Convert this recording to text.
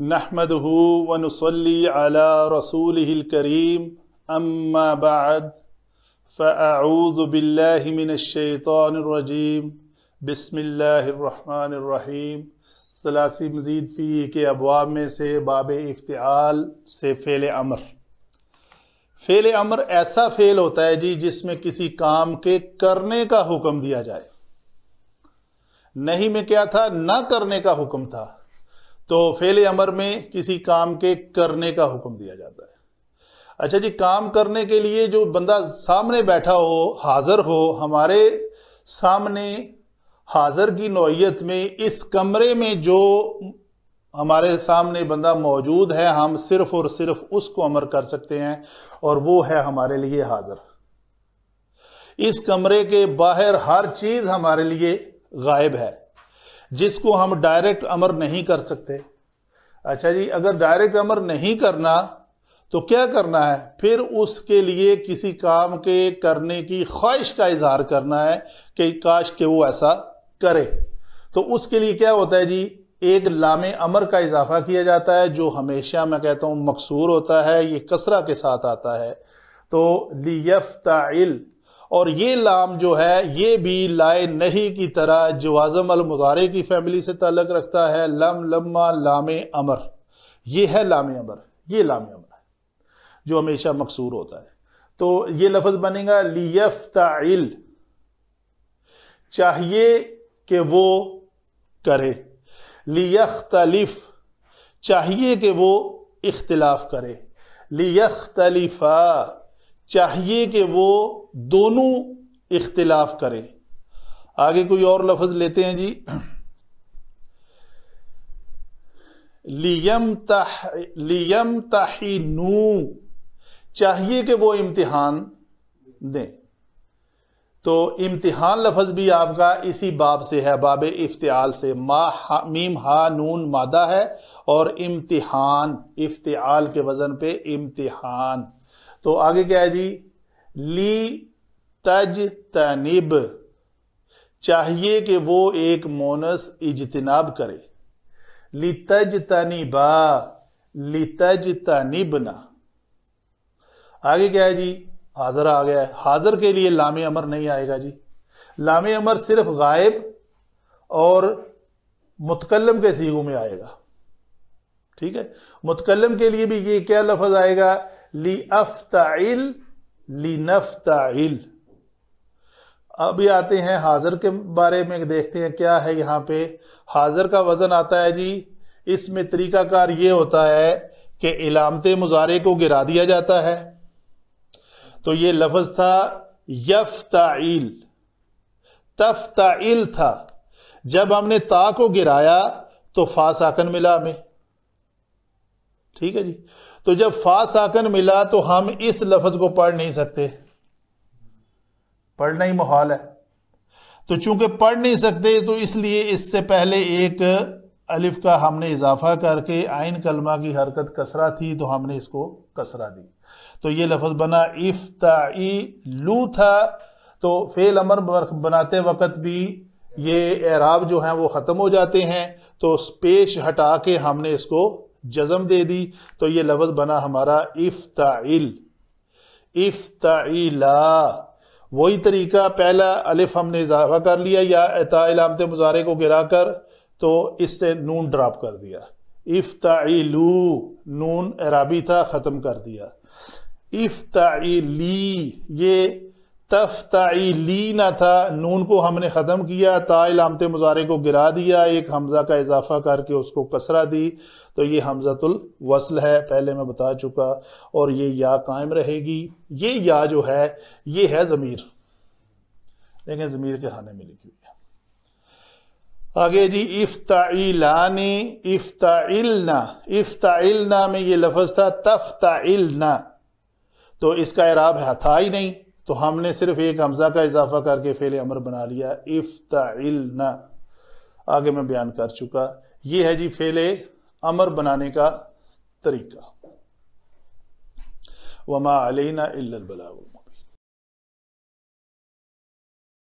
نحمده ونصلي على رسوله الكريم أما بعد فأعوذ بالله من الشيطان الرجيم بسم اللہ مزید ابواب میں سے باب افتعال سے فعل امر فعل امر ایسا فعل ہوتا ہے جی جس میں کسی کام کے کرنے کا حکم دیا جائے نہیں میں کیا تھا نہ کرنے کا حکم تھا تو فعل امر میں کسی کام کے کرنے کا حکم دیا جاتا ہے اچھا جی کام کرنے کے لیے جو بندہ سامنے بیٹھا ہو حاضر ہو ہمارے سامنے حاضر کی نوعیت میں اس کمرے میں جو ہمارے سامنے بندہ موجود ہے ہم صرف اور صرف اس کو امر کر سکتے ہیں اور وہ ہے ہمارے لیے حاضر اس کمرے کے باہر ہر چیز ہمارے لیے غائب ہے جس کو ہم ڈائریکٹ امر نہیں کر سکتے اچھا جی اگر ڈائریکٹ امر نہیں کرنا تو کیا کرنا ہے پھر اس کے لیے کسی کام کے کرنے کی خواہش کا اظہار کرنا ہے کہ کاش کہ وہ ایسا کرے تو اس کے لیے کیا ہوتا ہے جی ایک لام امر کا اضافہ کیا جاتا ہے جو ہمیشہ میں کہتا ہوں مقصور ہوتا ہے یہ کسرہ کے ساتھ آتا ہے تو لیفتعل اور یہ لام جو ہے یہ بھی لائے نہیں کی طرح جوازم اعظم کی فیملی سے تعلق رکھتا ہے لم لما لام امر یہ ہے لام امر یہ لام امر جو ہمیشہ مقصور ہوتا ہے تو یہ لفظ بنے گا لیف تعل چاہیے کہ وہ کرے لیخ تلف چاہیے کہ وہ اختلاف کرے لیخ چاہیے کہ وہ دونوں اختلاف کرے آگے کوئی اور لفظ لیتے ہیں جی تہ لیم تہ نو چاہیے کہ وہ امتحان دیں تو امتحان لفظ بھی آپ کا اسی باب سے ہے باب افتعال سے ما ہا نون مادہ ہے اور امتحان افتعال کے وزن پہ امتحان تو آگے کیا ہے جی لی تج تنب چاہیے کہ وہ ایک مونس اجتناب کرے لی تج تنیبا لی تج تنیبنا آگے کیا ہے جی حاضر آ گیا حاضر کے لیے لام امر نہیں آئے گا جی لام امر صرف غائب اور متکلم کے سیگوں میں آئے گا ٹھیک ہے متکلم کے لیے بھی یہ کیا لفظ آئے گا لی لِنَفْتَعِلْ لی اب یہ آتے ہیں حاضر کے بارے میں دیکھتے ہیں کیا ہے یہاں پہ حاضر کا وزن آتا ہے جی اس میں طریقہ کار یہ ہوتا ہے کہ علامت مظاہرے کو گرا دیا جاتا ہے تو یہ لفظ تھا یفتعیل تفتعیل تھا جب ہم نے تا کو گرایا تو فا ساکن ملا ہمیں ٹھیک ہے جی تو جب فا ساکن ملا تو ہم اس لفظ کو پڑھ نہیں سکتے پڑھنا ہی محال ہے تو چونکہ پڑھ نہیں سکتے تو اس لیے اس سے پہلے ایک الف کا ہم نے اضافہ کر کے آئین کلمہ کی حرکت کسرہ تھی تو ہم نے اس کو کسرہ دی تو یہ لفظ بنا افتعی لو تھا تو فعل امر بناتے وقت بھی یہ اعراب جو ہیں وہ ختم ہو جاتے ہیں تو پیش ہٹا کے ہم نے اس کو جزم دے دی تو یہ لفظ بنا ہمارا افتعیل افتعیلا وہی طریقہ پہلا الف ہم نے اضافہ کر لیا یا اتا علامت مظاہرے کو گرا کر تو اس سے نون ڈراپ کر دیا افتعیلو نون عرابی تھا ختم کر دیا افتعیلی یہ تفتا تھا نون کو ہم نے ختم کیا تا علامت مظاہرے کو گرا دیا ایک حمزہ کا اضافہ کر کے اس کو کسرہ دی تو یہ حمزت الوصل ہے پہلے میں بتا چکا اور یہ یا قائم رہے گی یہ یا جو ہے یہ ہے ضمیر دیکھیں ضمیر کے خانے میں لکھی ہوئی آگے جی افتعیلانی افتعیلنا افتعیلنا میں یہ لفظ تھا تفتعیلنا تو اس کا اعراب تھا ہی نہیں تو ہم نے صرف ایک حمزہ کا اضافہ کر کے فعل امر بنا لیا افتعلنا آگے میں بیان کر چکا یہ ہے جی فیل امر بنانے کا طریقہ وما علینا البلاغ